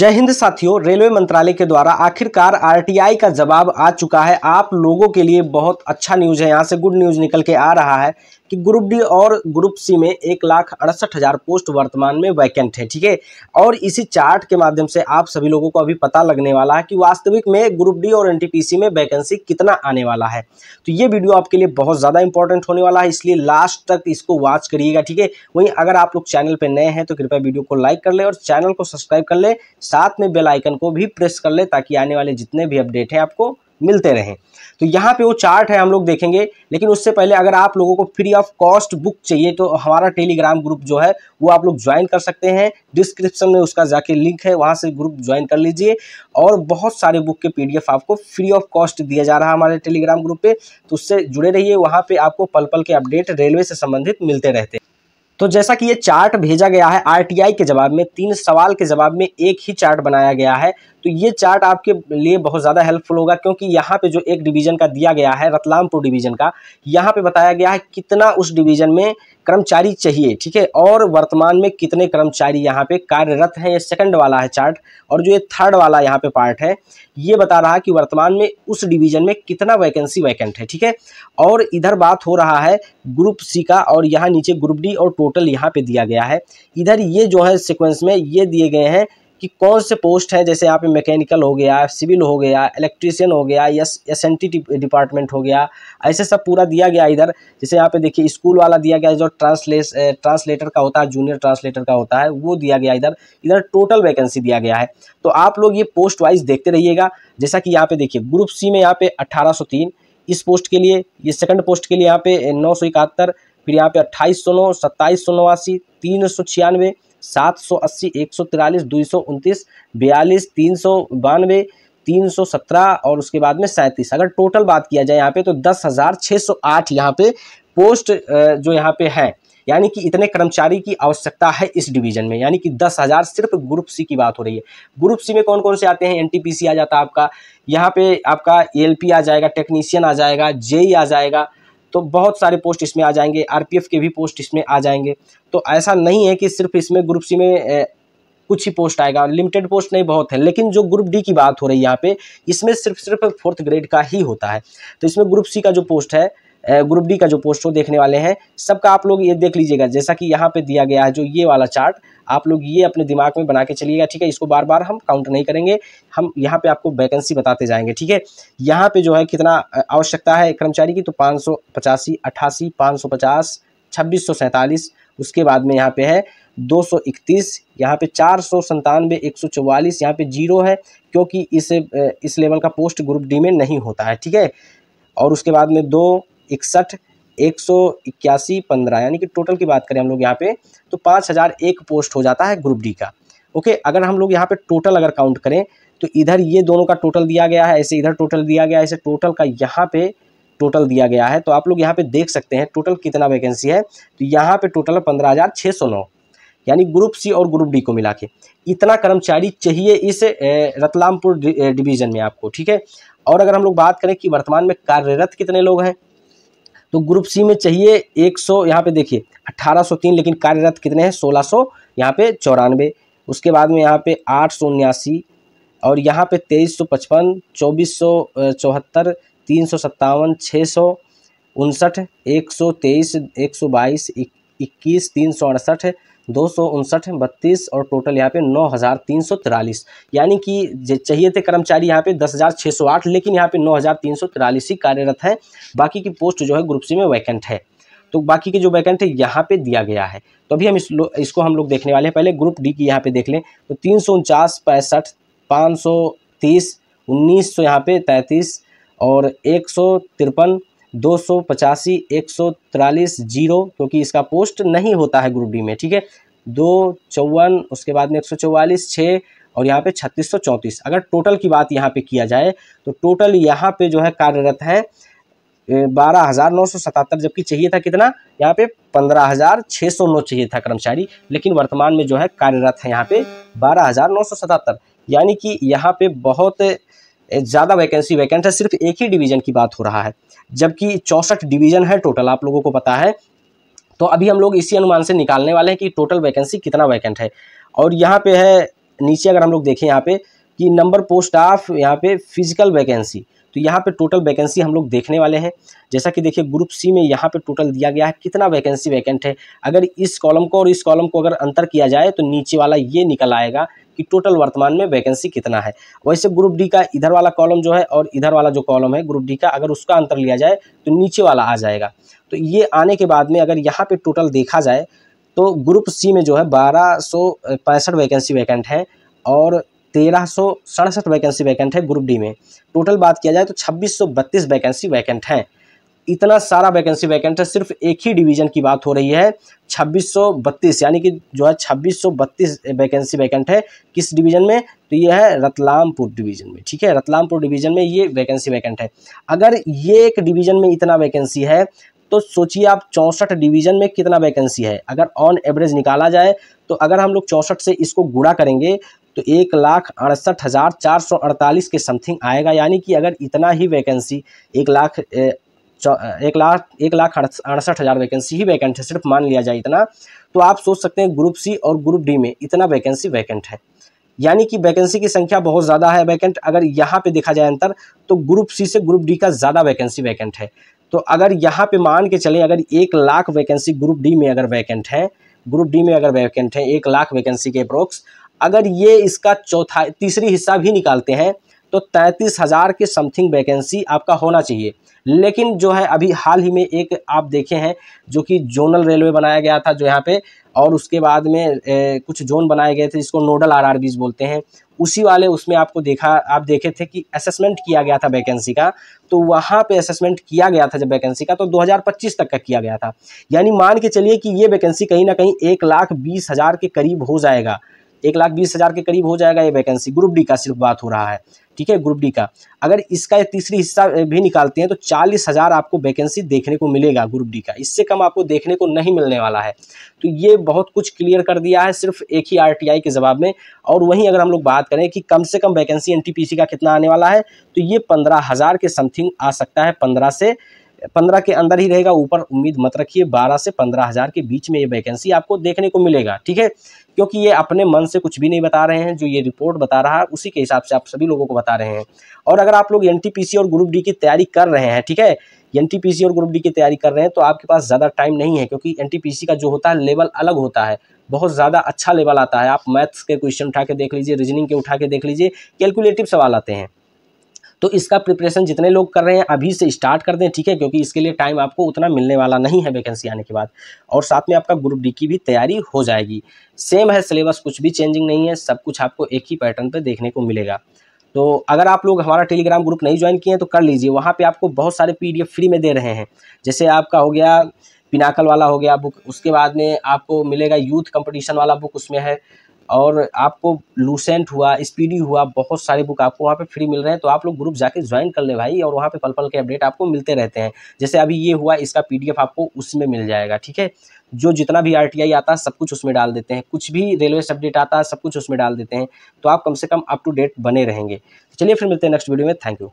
जय हिंद साथियों रेलवे मंत्रालय के द्वारा आखिरकार आरटीआई का जवाब आ चुका है आप लोगों के लिए बहुत अच्छा न्यूज़ है यहाँ से गुड न्यूज़ निकल के आ रहा है कि ग्रुप डी और ग्रुप सी में एक लाख अड़सठ हज़ार पोस्ट वर्तमान में वैकेंट है ठीक है और इसी चार्ट के माध्यम से आप सभी लोगों को अभी पता लगने वाला है कि वास्तविक में ग्रुप डी और एनटीपीसी में वैकेंसी कितना आने वाला है तो ये वीडियो आपके लिए बहुत ज़्यादा इंपॉर्टेंट होने वाला है इसलिए लास्ट तक इसको वॉच करिएगा ठीक है वहीं अगर आप लोग चैनल पर नए हैं तो कृपया वीडियो को लाइक कर ले और चैनल को सब्सक्राइब कर ले साथ में बेलाइकन को भी प्रेस कर ले ताकि आने वाले जितने भी अपडेट हैं आपको मिलते रहें तो यहाँ पे वो चार्ट है हम लोग देखेंगे लेकिन उससे पहले अगर आप लोगों को फ्री ऑफ कॉस्ट बुक चाहिए तो हमारा टेलीग्राम ग्रुप जो है वो आप लोग ज्वाइन कर सकते हैं डिस्क्रिप्शन में उसका जाके लिंक है वहाँ से ग्रुप ज्वाइन कर लीजिए और बहुत सारे बुक के पीडीएफ आपको फ्री ऑफ कॉस्ट दिया जा रहा है हमारे टेलीग्राम ग्रुप पर तो उससे जुड़े रहिए वहाँ पर आपको पल पल के अपडेट रेलवे से संबंधित मिलते रहते हैं तो जैसा कि ये चार्ट भेजा गया है आरटीआई के जवाब में तीन सवाल के जवाब में एक ही चार्ट बनाया गया है तो ये चार्ट आपके लिए बहुत ज़्यादा हेल्पफुल होगा क्योंकि यहाँ पे जो एक डिवीज़न का दिया गया है रतलामपुर डिवीज़न का यहाँ पे बताया गया है कितना उस डिवीज़न में कर्मचारी चाहिए ठीक है और वर्तमान में कितने कर्मचारी यहाँ पे कार्यरत हैं ये सेकंड वाला है चार्ट और जो ये थर्ड वाला यहाँ पे पार्ट है ये बता रहा है कि वर्तमान में उस डिवीज़न में कितना वैकेंसी वैकेंट है ठीक है और इधर बात हो रहा है ग्रुप सी का और यहाँ नीचे ग्रुप डी और टोटल यहाँ पे दिया गया है इधर ये जो है सिक्वेंस में ये दिए गए हैं कि कौन से पोस्ट है जैसे यहाँ पे मैकेनिकल हो गया सिविल हो गया इलेक्ट्रीशियन हो गया yes S N T department हो गया ऐसे सब पूरा दिया गया इधर जैसे यहाँ पे देखिए स्कूल वाला दिया गया जो ट्रांसलेस ट्रांसलेटर का होता है जूनियर ट्रांसलेटर का होता है वो दिया गया इधर इधर टोटल वैकेंसी दिया गया है तो आप लोग ये पोस्ट वाइज देखते रहिएगा जैसा कि यहाँ पे देखिए ग्रुप सी में यहाँ पे अट्ठारह इस पोस्ट के लिए ये सेकंड पोस्ट के लिए यहाँ पे नौ फिर यहाँ पे अट्ठाईस सौ नौ सत्ताईस सौ नवासी तीन सौ छियानवे सात सौ अस्सी एक सौ तिरालीस दो सौ उनतीस बयालीस तीन सौ बानवे तीन सौ सत्रह और उसके बाद में सैंतीस अगर टोटल बात किया जाए यहाँ पे तो दस हज़ार छः सौ आठ यहाँ पे पोस्ट जो यहाँ पे है यानी कि इतने कर्मचारी की आवश्यकता है इस डिवीजन में यानी कि दस हज़ार सिर्फ ग्रुप सी की बात हो रही है ग्रुप सी में कौन कौन से आते हैं एनटीपीसी आ जाता है आपका यहाँ पे आपका एलपी आ जाएगा टेक्नीशियन आ जाएगा जेई e आ जाएगा तो बहुत सारे पोस्ट इसमें आ जाएंगे आरपीएफ के भी पोस्ट इसमें आ जाएंगे तो ऐसा नहीं है कि सिर्फ इसमें ग्रुप सी में कुछ ही पोस्ट आएगा लिमिटेड पोस्ट नहीं बहुत है लेकिन जो ग्रुप डी की बात हो रही है यहाँ पे इसमें सिर्फ सिर्फ फोर्थ ग्रेड का ही होता है तो इसमें ग्रुप सी का जो पोस्ट है ग्रुप डी का जो पोस्ट हो देखने वाले हैं सबका आप लोग ये देख लीजिएगा जैसा कि यहाँ पे दिया गया है जो ये वाला चार्ट आप लोग ये अपने दिमाग में बना के चलिएगा ठीक है इसको बार बार हम काउंट नहीं करेंगे हम यहाँ पे आपको वैकेंसी बताते जाएंगे ठीक है यहाँ पे जो है कितना आवश्यकता है कर्मचारी की तो पाँच सौ पचासी अट्ठासी पाँच सौ पचास छब्बीस सौ सैंतालीस उसके बाद में यहाँ पे है दो सौ इकतीस यहाँ पे चार सौ संतानवे एक सौ चौवालीस यहाँ पे जीरो है क्योंकि इस इस लेवल का पोस्ट ग्रुप डी में नहीं होता है ठीक है और उसके बाद में दो इकसठ एक सौ इक्यासी पंद्रह यानी कि टोटल की बात करें हम लोग यहाँ पे तो पाँच हज़ार एक पोस्ट हो जाता है ग्रुप डी का ओके अगर हम लोग यहाँ पे टोटल अगर काउंट करें तो इधर ये दोनों का टोटल दिया गया है ऐसे इधर टोटल दिया गया है ऐसे टोटल का यहाँ पे टोटल दिया गया है तो आप लोग यहाँ पे देख सकते हैं टोटल कितना वैकेंसी है तो यहाँ पे टोटल है पंद्रह हज़ार छः सौ नौ यानी ग्रुप सी और ग्रुप डी को मिला के इतना कर्मचारी चाहिए इस रतलामपुर डिवीज़न में आपको ठीक है और अगर हम लोग बात करें कि वर्तमान में कार्यरत कितने लोग हैं तो ग्रुप सी में चाहिए 100 सौ यहाँ पर देखिए 1803 लेकिन कार्यरत कितने हैं 1600 सौ यहाँ पर चौरानवे उसके बाद में यहाँ पे आठ सौ उन्यासी और यहाँ पे तेईस सौ पचपन चौबीस सौ चौहत्तर तीन सौ सत्तावन छः सौ उनसठ एक सौ तेईस एक सौ बाईस इक्कीस तीन सौ अड़सठ दो सौ उनसठ बत्तीस और टोटल यहाँ पे नौ हज़ार तीन सौ तिरालीस यानी कि चाहिए थे कर्मचारी यहाँ पे दस हज़ार छः सौ आठ लेकिन यहाँ पे नौ हज़ार तीन सौ तिरालीस ही कार्यरत हैं बाकी की पोस्ट जो है ग्रुप सी में वैकेंट है तो बाकी के जो वैकेंट है यहाँ पे दिया गया है तो अभी हम इस लो, इसको हम लोग देखने वाले हैं पहले ग्रुप डी की यहाँ पे देख लें तो तीन सौ उनचास पैंसठ पाँच सौ तीस उन्नीस सौ यहाँ पे तैंतीस और एक सौ तिरपन दो सौ पचासी एक सौ तिरालीस जीरो क्योंकि इसका पोस्ट नहीं होता है ग्रुप डी में ठीक है दो चौवन उसके बाद में एक सौ चौवालीस छः और यहाँ पे छत्तीस सौ चौंतीस अगर टोटल की बात यहाँ पे किया जाए तो टोटल यहाँ पे जो है कार्यरत है बारह हज़ार नौ सौ सतहत्तर जबकि चाहिए था कितना यहाँ पे पंद्रह हज़ार छः सौ नौ चाहिए था कर्मचारी लेकिन वर्तमान में जो है कार्यरत है यहाँ पे बारह हज़ार नौ सौ सतहत्तर यानी कि यहाँ पे बहुत ज़्यादा वैकेंसी वैकेंट है सिर्फ एक ही डिवीज़न की बात हो रहा है जबकि चौंसठ डिवीज़न है टोटल आप लोगों को पता है तो अभी हम लोग इसी अनुमान से निकालने वाले हैं कि टोटल वैकेंसी कितना वैकेंट है और यहाँ पे है नीचे अगर हम लोग देखें यहाँ पे कि नंबर पोस्ट ऑफ यहाँ पे फिजिकल वैकेंसी तो यहाँ पे टोटल वैकेंसी हम लोग देखने वाले हैं जैसा कि देखिए ग्रुप सी में यहाँ पे टोटल दिया गया है कितना वैकेंसी वैकेंट है अगर इस कॉलम को और इस कॉलम को अगर अंतर किया जाए तो नीचे वाला ये निकल आएगा कि टोटल वर्तमान में वैकेंसी कितना है वैसे ग्रुप डी का इधर वाला कॉलम जो है और इधर वाला जो कॉलम है ग्रुप डी का अगर उसका अंतर लिया जाए तो नीचे वाला आ जाएगा तो ये आने के बाद में अगर यहाँ पर टोटल देखा जाए तो ग्रुप सी में जो है बारह वैकेंसी वैकेंट है और तेरह सौ सड़सठ वैकेंसी वैकेंट है ग्रुप डी में टोटल बात किया जाए तो छब्बीस सौ बत्तीस वैकेंसी वैकेंट हैं इतना सारा वैकेंसी वैकेंट है सिर्फ एक ही डिवीजन की बात हो रही है 2632 यानी कि जो है 2632 वैकेंसी वैकेंट है किस डिवीजन में तो ये है रतलामपुर डिवीजन में ठीक है रतलामपुर डिवीजन में ये वैकेंसी वैकेंट है अगर ये एक डिवीजन में इतना वैकेंसी है तो सोचिए आप चौंसठ डिवीजन में कितना वैकेंसी है अगर ऑन एवरेज निकाला जाए तो अगर हम लोग चौंसठ से इसको गुड़ा करेंगे तो एक लाख अड़सठ हज़ार चार सौ अड़तालीस के समथिंग आएगा यानी कि अगर इतना ही वैकेंसी एक लाख एक लाख एक लाख अड़सठ हज़ार वैकेंसी ही वैकेंट है सिर्फ मान लिया जाए इतना तो आप सोच सकते हैं ग्रुप सी और ग्रुप डी में इतना वैकेंसी वैकेंट है यानी कि वैकेंसी की संख्या बहुत ज़्यादा है वैकेंट अगर यहाँ पे देखा जाए अंतर तो ग्रुप सी से ग्रुप डी का ज़्यादा वैकेंसी वैकेंट है तो अगर यहाँ पे मान के चलें अगर एक लाख वैकेंसी ग्रुप डी में अगर वैकेंट है ग्रुप डी में अगर वैकेंट है एक लाख वैकेंसी के अप्रोक्स अगर ये इसका चौथा तीसरी हिस्सा भी निकालते हैं तो तैंतीस हज़ार के समथिंग वैकेंसी आपका होना चाहिए लेकिन जो है अभी हाल ही में एक आप देखे हैं जो कि जोनल रेलवे बनाया गया था जो यहाँ पे और उसके बाद में ए, कुछ जोन बनाए गए थे जिसको नोडल आर बोलते हैं उसी वाले उसमें आपको देखा आप देखे थे कि असेसमेंट किया गया था वैकेंसी का तो वहाँ पे असेसमेंट किया गया था जब वैकेंसी का तो 2025 तक का किया गया था यानी मान के चलिए कि ये वैकेंसी कहीं ना कहीं एक लाख बीस हज़ार के करीब हो जाएगा एक लाख बीस हज़ार के करीब हो जाएगा ये वैकेंसी ग्रुप डी का सिर्फ बात हो रहा है ठीक है ग्रुप डी का अगर इसका तीसरी हिस्सा भी निकालते हैं तो चालीस हज़ार आपको वैकेंसी देखने को मिलेगा ग्रुप डी का इससे कम आपको देखने को नहीं मिलने वाला है तो ये बहुत कुछ क्लियर कर दिया है सिर्फ एक ही आर के जवाब में और वहीं अगर हम लोग बात करें कि कम से कम वैकेंसी एन का कितना आने वाला है तो ये पंद्रह के समथिंग आ सकता है पंद्रह से पंद्रह के अंदर ही रहेगा ऊपर उम्मीद मत रखिए बारह से पंद्रह हज़ार के बीच में ये वैकेंसी आपको देखने को मिलेगा ठीक है क्योंकि ये अपने मन से कुछ भी नहीं बता रहे हैं जो ये रिपोर्ट बता रहा है उसी के हिसाब से आप सभी लोगों को बता रहे हैं और अगर आप लोग एन और ग्रुप डी की तैयारी कर रहे हैं ठीक है एन और ग्रुप डी की तैयारी कर रहे हैं तो आपके पास ज़्यादा टाइम नहीं है क्योंकि एन का जो होता है लेवल अलग होता है बहुत ज़्यादा अच्छा लेवल आता है आप मैथ्स के क्वेश्चन उठा के देख लीजिए रीजनिंग के उठा के देख लीजिए कैलकुलेटिव सवाल आते हैं तो इसका प्रिपरेशन जितने लोग कर रहे हैं अभी से स्टार्ट कर दें ठीक है क्योंकि इसके लिए टाइम आपको उतना मिलने वाला नहीं है वैकेंसी आने के बाद और साथ में आपका ग्रुप डी की भी तैयारी हो जाएगी सेम है सिलेबस कुछ भी चेंजिंग नहीं है सब कुछ आपको एक ही पैटर्न पर देखने को मिलेगा तो अगर आप लोग हमारा टेलीग्राम ग्रुप नहीं ज्वाइन किए हैं तो कर लीजिए वहाँ पे आपको बहुत सारे पीडीएफ फ्री में दे रहे हैं जैसे आपका हो गया पिनाकल वाला हो गया बुक उसके बाद में आपको मिलेगा यूथ कंपटीशन वाला बुक उसमें है और आपको लूसेंट हुआ स्पीडी हुआ बहुत सारी बुक आपको वहाँ पे फ्री मिल रहे हैं तो आप लोग ग्रुप जाके ज्वाइन कर ले भाई और वहाँ पे पल पल के अपडेट आपको मिलते रहते हैं जैसे अभी ये हुआ इसका पीडीएफ आपको उसमें मिल जाएगा ठीक है जो जितना भी आरटीआई आता है सब कुछ उसमें डाल देते हैं कुछ भी रेलवे से अपडेट आता है सब कुछ उसमें डाल देते हैं तो आप कम से कम अप टू डेट बने रहेंगे तो चलिए फिर मिलते हैं नेक्स्ट वीडियो में थैंक यू